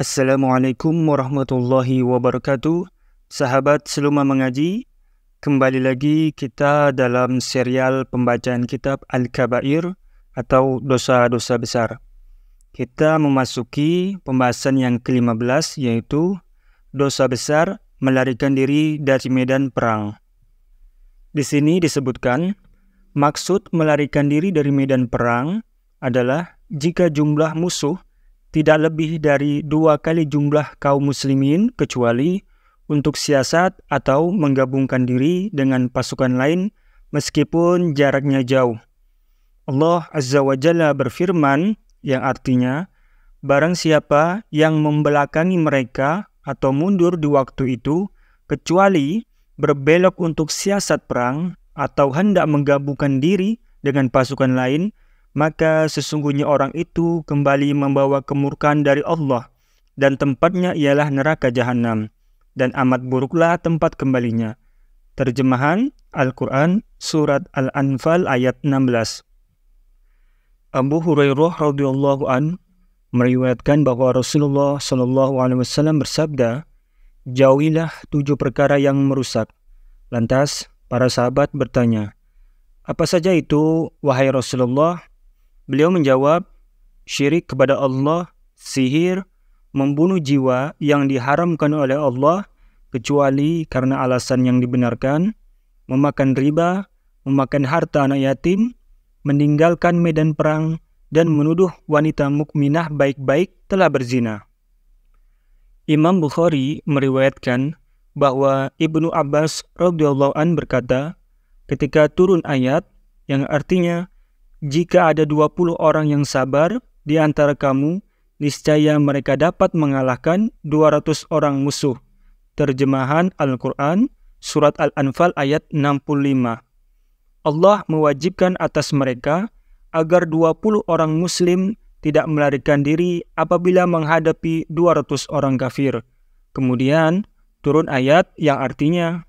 Assalamualaikum warahmatullahi wabarakatuh. Sahabat Seluma Mengaji, kembali lagi kita dalam serial pembacaan kitab Al-Kabair atau dosa-dosa besar. Kita memasuki pembahasan yang ke-15 yaitu dosa besar melarikan diri dari medan perang. Di sini disebutkan maksud melarikan diri dari medan perang adalah jika jumlah musuh tidak lebih dari dua kali jumlah kaum muslimin kecuali untuk siasat atau menggabungkan diri dengan pasukan lain meskipun jaraknya jauh. Allah Azza wa Jalla berfirman yang artinya, barang siapa yang membelakangi mereka atau mundur di waktu itu, kecuali berbelok untuk siasat perang atau hendak menggabungkan diri dengan pasukan lain, maka sesungguhnya orang itu kembali membawa kemurkaan dari Allah dan tempatnya ialah neraka jahanam dan amat buruklah tempat kembalinya. Terjemahan Al-Qur'an surat Al-Anfal ayat 16. Abu Hurairah radhiyallahu an meriwayatkan bahwa Rasulullah shallallahu alaihi wasallam bersabda, "Jauhilah tujuh perkara yang merusak." Lantas para sahabat bertanya, "Apa saja itu, wahai Rasulullah?" Beliau menjawab, syirik kepada Allah, sihir, membunuh jiwa yang diharamkan oleh Allah kecuali karena alasan yang dibenarkan, memakan riba, memakan harta anak yatim, meninggalkan medan perang, dan menuduh wanita mukminah baik-baik telah berzina. Imam Bukhari meriwayatkan bahwa Ibnu Abbas radhiyallahu an berkata, ketika turun ayat yang artinya jika ada 20 orang yang sabar di antara kamu, niscaya mereka dapat mengalahkan 200 orang musuh. Terjemahan Al-Quran, Surat Al-Anfal ayat 65. Allah mewajibkan atas mereka agar 20 orang muslim tidak melarikan diri apabila menghadapi 200 orang kafir. Kemudian turun ayat yang artinya,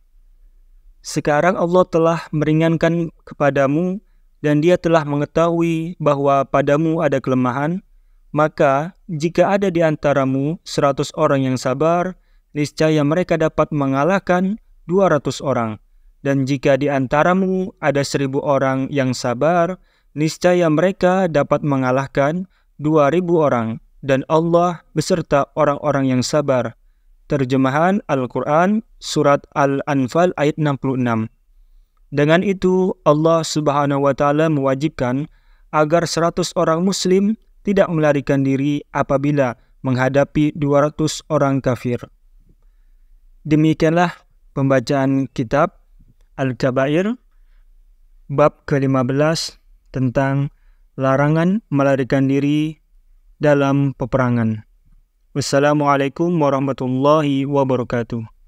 Sekarang Allah telah meringankan kepadamu dan dia telah mengetahui bahwa padamu ada kelemahan, maka jika ada di antaramu seratus orang yang sabar, niscaya mereka dapat mengalahkan dua ratus orang. Dan jika di antaramu ada seribu orang yang sabar, niscaya mereka dapat mengalahkan dua ribu orang. Dan Allah beserta orang-orang yang sabar. Terjemahan Al-Quran Surat Al-Anfal ayat 66 dengan itu, Allah Subhanahu wa Ta'ala mewajibkan agar 100 orang Muslim tidak melarikan diri apabila menghadapi 200 orang kafir. Demikianlah pembacaan kitab Al-Kabair bab ke-15 tentang larangan melarikan diri dalam peperangan. Wassalamualaikum warahmatullahi wabarakatuh.